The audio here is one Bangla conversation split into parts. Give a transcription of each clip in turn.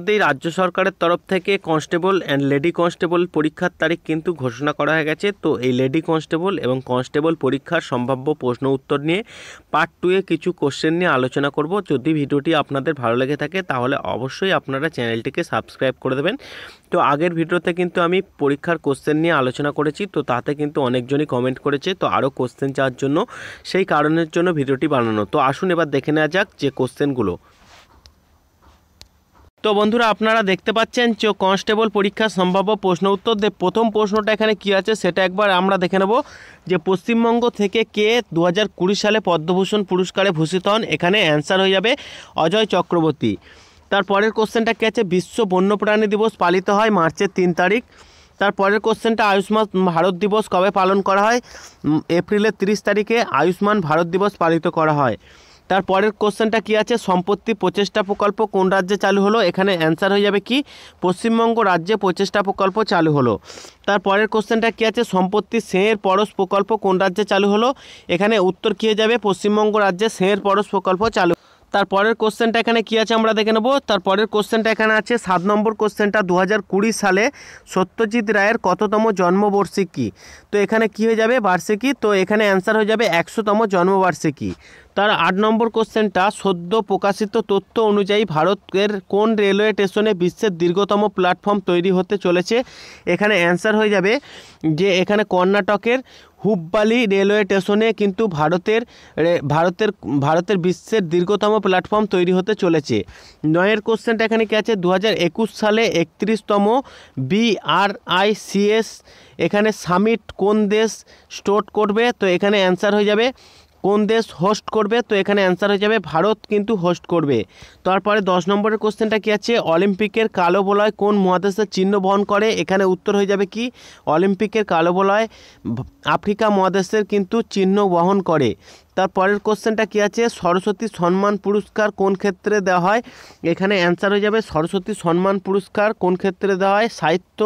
মধ্যেই রাজ্য সরকারের তরফ থেকে কনস্টেবল অ্যান্ড লেডি কনস্টেবল পরীক্ষার তারিখ কিন্তু ঘোষণা করা হয়ে গেছে তো এই লেডি কনস্টেবল এবং কনস্টেবল পরীক্ষার সম্ভাব্য প্রশ্ন উত্তর নিয়ে পার্ট টুয়ে কিছু কোশ্চেন নিয়ে আলোচনা করব যদি ভিডিওটি আপনাদের ভালো লেগে থাকে তাহলে অবশ্যই আপনারা চ্যানেলটিকে সাবস্ক্রাইব করে দেবেন তো আগের ভিডিওতে কিন্তু আমি পরীক্ষার কোশ্চেন নিয়ে আলোচনা করেছি তো তাতে কিন্তু অনেকজনই কমেন্ট করেছে তো আরও কোশ্চেন চাওয়ার জন্য সেই কারণের জন্য ভিডিওটি বানানো তো আসুন এবার দেখে নেওয়া যাক যে কোশ্চেনগুলো তো বন্ধুরা আপনারা দেখতে পাচ্ছেন যে কনস্টেবল পরীক্ষার সম্ভাব্য প্রশ্ন উত্তর দে প্রথম প্রশ্নটা এখানে কি আছে সেটা একবার আমরা দেখে নেব যে পশ্চিমবঙ্গ থেকে কে দু সালে পদ্মভূষণ পুরস্কারে ভূষিত হন এখানে অ্যান্সার হয়ে যাবে অজয় চক্রবর্তী তারপরের কোশ্চেনটা কী আছে বিশ্ব বন্যপ্রাণী দিবস পালিত হয় মার্চের তিন তারিখ তারপরের কোশ্চেনটা আয়ুষ্মান ভারত দিবস কবে পালন করা হয় এপ্রিলের তিরিশ তারিখে আয়ুষ্মান ভারত দিবস পালিত করা হয় তার পরের কোশ্চেনটা কি আছে সম্পত্তি প্রচেষ্টা প্রকল্প কোন রাজ্যে চালু হলো এখানে অ্যান্সার হয়ে যাবে কি পশ্চিমবঙ্গ রাজ্যে প্রচেষ্টা প্রকল্প চালু হলো তার পরের কোশ্চেনটা কী আছে সম্পত্তি সেঁয়ের পরশ প্রকল্প কোন রাজ্যে চালু হলো এখানে উত্তর কী হয়ে যাবে পশ্চিমবঙ্গ রাজ্যে সেঁয়ের পরশ প্রকল্প চালু তার পরের কোশ্চেনটা এখানে কী আছে আমরা দেখে নেবো তার পরের কোশ্চেনটা এখানে আছে সাত নম্বর কোশ্চেনটা দু হাজার সালে সত্যজিৎ রায়ের কততম জন্মবর্ষিকী তো এখানে কী হয়ে যাবে বার্ষিকী তো এখানে অ্যান্সার হয়ে যাবে একশোতম জন্মবার্ষিকী তার আট নম্বর কোশ্চেনটা সদ্য প্রকাশিত তথ্য অনুযায়ী ভারতের কোন রেলওয়ে স্টেশনে বিশ্বের দীর্ঘতম প্ল্যাটফর্ম তৈরি হতে চলেছে এখানে অ্যান্সার হয়ে যাবে যে এখানে কর্ণাটকের হুব্বালি রেলওয়ে স্টেশনে কিন্তু ভারতের ভারতের ভারতের বিশ্বের দীর্ঘতম প্ল্যাটফর্ম তৈরি হতে চলেছে নয়ের কোশ্চেনটা এখানে কী আছে দু সালে একত্রিশতম বিআরআইসিএস এখানে সামিট কোন দেশ স্টোট করবে তো এখানে অ্যান্সার হয়ে যাবে কোন দেশ হোস্ট করবে তো এখানে অ্যান্সার হয়ে যাবে ভারত কিন্তু হোস্ট করবে তারপরে দশ নম্বরের কোশ্চেনটা কী আছে অলিম্পিকের কালো বলয় কোন মহাদেশের চিহ্ন বহন করে এখানে উত্তর হয়ে যাবে কি অলিম্পিকের কালো বলয় আফ্রিকা মহাদেশের কিন্তু চিহ্ন বহন করে তারপরের কোশ্চেনটা কী আছে সরস্বতী সম্মান পুরস্কার কোন ক্ষেত্রে দেওয়া হয় এখানে অ্যান্সার হয়ে যাবে সরস্বতী সম্মান পুরস্কার কোন ক্ষেত্রে দেওয়া হয় সাহিত্য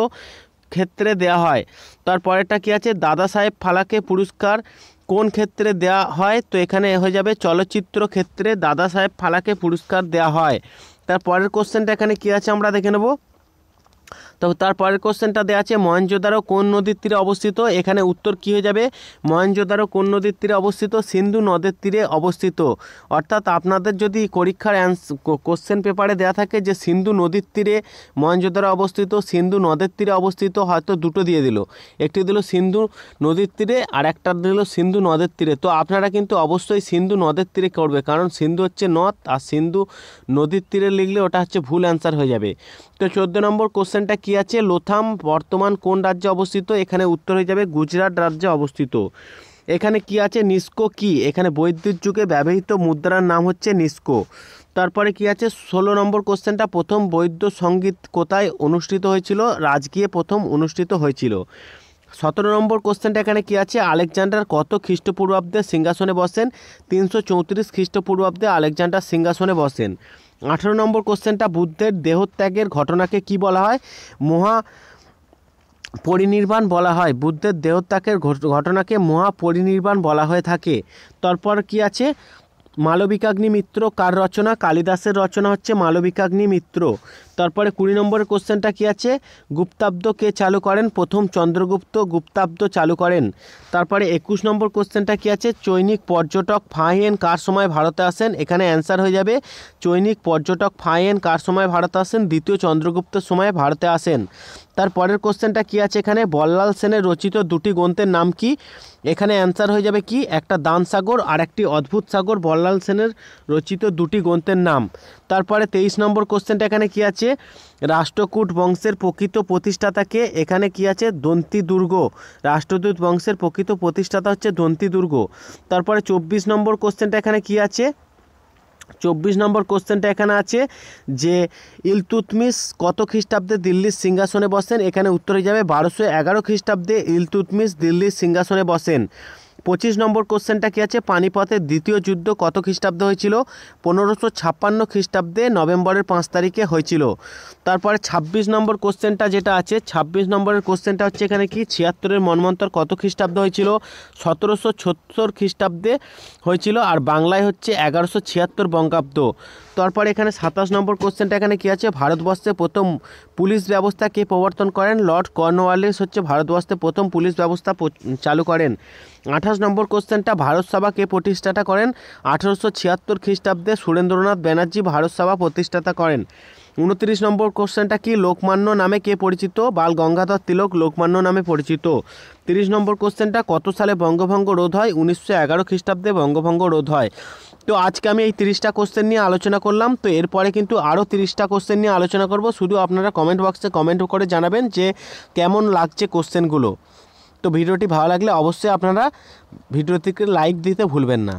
ক্ষেত্রে দেওয়া হয় তারপরেরটা কী আছে দাদা সাহেব ফালাকে পুরস্কার কোন ক্ষেত্রে দেয়া হয় তো এখানে হয়ে যাবে চলচ্চিত্র ক্ষেত্রে দাদা সাহেব ফালাকে পুরস্কার দেয়া হয় তারপরের কোশ্চেনটা এখানে কী আছে আমরা দেখে নেব তো তারপরের কোশ্চেনটা দেওয়া আছে মহেঞ্জোদারো কোন নদীর তীরে অবস্থিত এখানে উত্তর কী হয়ে যাবে মহেঞ্জোদারো কোন নদীর তীরে অবস্থিত সিন্ধু নদের তীরে অবস্থিত অর্থাৎ আপনাদের যদি পরীক্ষার অ্যান্স কোশ্চেন পেপারে দেওয়া থাকে যে সিন্ধু নদীর তীরে মহেঞ্জোদারো অবস্থিত সিন্ধু নদের তীরে অবস্থিত হয়তো দুটো দিয়ে দিল একটি দিল সিন্ধু নদীর তীরে আর একটা দিল সিন্ধু নদের তীরে তো আপনারা কিন্তু অবশ্যই সিন্ধু নদের তীরে করবে কারণ সিন্ধু হচ্ছে নদ আর সিন্ধু নদীর তীরে লিখলে ওটা হচ্ছে ভুল অ্যান্সার হয়ে যাবে তো চোদ্দো নম্বর কোশ্চেনটা কি আছে লোথাম বর্তমান কোন রাজ্যে অবস্থিত এখানে উত্তর হয়ে যাবে গুজরাট রাজ্যে অবস্থিত এখানে কি আছে নিস্কো কি এখানে বৈদ্যুতিক যুগে ব্যবহৃত মুদ্রার নাম হচ্ছে নিস্কো তারপরে কি আছে ষোলো নম্বর কোশ্চেনটা প্রথম বৈদ্য সঙ্গীত কোথায় অনুষ্ঠিত হয়েছিল রাজকীয় প্রথম অনুষ্ঠিত হয়েছিল সতেরো নম্বর কোশ্চেনটা এখানে কি আছে আলেকজান্ডার কত খ্রিস্টপূর্বাব্দে সিংহাসনে বসেন তিনশো চৌত্রিশ খ্রিস্টপূর্বাব্দে আলেকজান্ডার সিংহাসনে বসেন আঠেরো নম্বর কোশ্চেনটা বুদ্ধের দেহত্যাগের ঘটনাকে কি বলা হয় মহা পরিনির্বাণ বলা হয় বুদ্ধের দেহত্যাগের ঘটনাকে মহা পরিনির্বাণ বলা হয়ে থাকে তারপর কি আছে মালবিকাগ্নি মিত্র কার রচনা কালিদাসের রচনা হচ্ছে মালবিকাগ্নি মিত্র তারপরে কুড়ি নম্বরের কোশ্চেনটা কী আছে গুপ্তাব্দ কে চালু করেন প্রথম চন্দ্রগুপ্ত গুপ্তাব্দ চালু করেন তারপরে একুশ নম্বর কোশ্চেনটা কী আছে চৈনিক পর্যটক ফাহিয়েন কার সময় ভারতে আসেন এখানে অ্যান্সার হয়ে যাবে চৈনিক পর্যটক ফাহিয়েন কার সময় ভারতে আসেন দ্বিতীয় চন্দ্রগুপ্ত সময় ভারতে আসেন তারপরের কোশ্চেনটা কী আছে এখানে বল্লাল সেনের রচিত দুটি গ্রন্থের নাম কি এখানে অ্যান্সার হয়ে যাবে কি একটা দান সাগর আর একটি অদ্ভুত সাগর বল্লাল সেনের রচিত দুটি গ্রন্থের নাম তারপরে তেইশ নম্বর কোশ্চেনটা এখানে কী আছে আছে রাষ্ট্রকূট বংশের প্রকৃত প্রতিষ্ঠাতাকে এখানে কি আছে দন্তি দুর্গ রাষ্ট্রদূত বংশের প্রকৃত প্রতিষ্ঠাতা হচ্ছে দন্তি দুর্গ তারপরে চব্বিশ নম্বর কোশ্চেনটা এখানে কি আছে চব্বিশ নম্বর কোশ্চেনটা এখানে আছে যে ইলতুতমিস কত খ্রিস্টাব্দে দিল্লির সিংহাসনে বসেন এখানে উত্তরে যাবে বারোশো এগারো খ্রিস্টাব্দে ইলতুতমিস দিল্লির সিংহাসনে বসেন পঁচিশ নম্বর কোশ্চেনটা কী আছে পানিপথের দ্বিতীয় যুদ্ধ কত খ্রিস্টাব্দ হয়েছিল পনেরোশো ছাপ্পান্ন খ্রিস্টাব্দে নভেম্বরের পাঁচ তারিখে হয়েছিল তারপরে ২৬ নম্বর কোশ্চেনটা যেটা আছে ২৬ নম্বরের কোশ্চেনটা হচ্ছে এখানে কি ছিয়াত্তরের মনমন্তর কত খ্রিস্টাব্দ হয়েছিল সতেরোশো ছত্তর খ্রিস্টাব্দে হয়েছিল আর বাংলায় হচ্ছে এগারোশো ছিয়াত্তর বঙ্গাব্দ তারপর এখানে সাতাশ নম্বর কোশ্চেনটা এখানে কী আছে ভারতবর্ষে প্রথম পুলিশ ব্যবস্থা কে প্রবর্তন করেন লর্ড কর্নওয়ালিস হচ্ছে ভারতবর্ষে প্রথম পুলিশ ব্যবস্থা চালু করেন আঠাশ নম্বর কোশ্চেনটা ভারত সভা কে প্রতিষ্ঠাতা করেন আঠারোশো ছিয়াত্তর খ্রিস্টাব্দে সুরেন্দ্রনাথ ব্যানার্জি ভারত সভা প্রতিষ্ঠাতা করেন উনত্রিশ নম্বর কোশ্চেনটা কি লোকমান্য নামে কে পরিচিত বাল গঙ্গাধর তিলক লোকমান্য নামে পরিচিত তিরিশ নম্বর কোশ্চেনটা কত সালে বঙ্গভঙ্গ রোধ হয় উনিশশো এগারো খ্রিস্টাব্দে বঙ্গভঙ্গ রোধ হয় তো আজকে আমি এই তিরিশটা কোশ্চেন নিয়ে আলোচনা করলাম তো এরপরে কিন্তু আরও তিরিশটা কোশ্চেন নিয়ে আলোচনা করব শুধু আপনারা কমেন্ট বক্সে কমেন্ট করে জানাবেন যে কেমন লাগছে কোশ্চেনগুলো তো ভিডিওটি ভালো লাগলে অবশ্যই আপনারা ভিডিওটিকে লাইক দিতে ভুলবেন না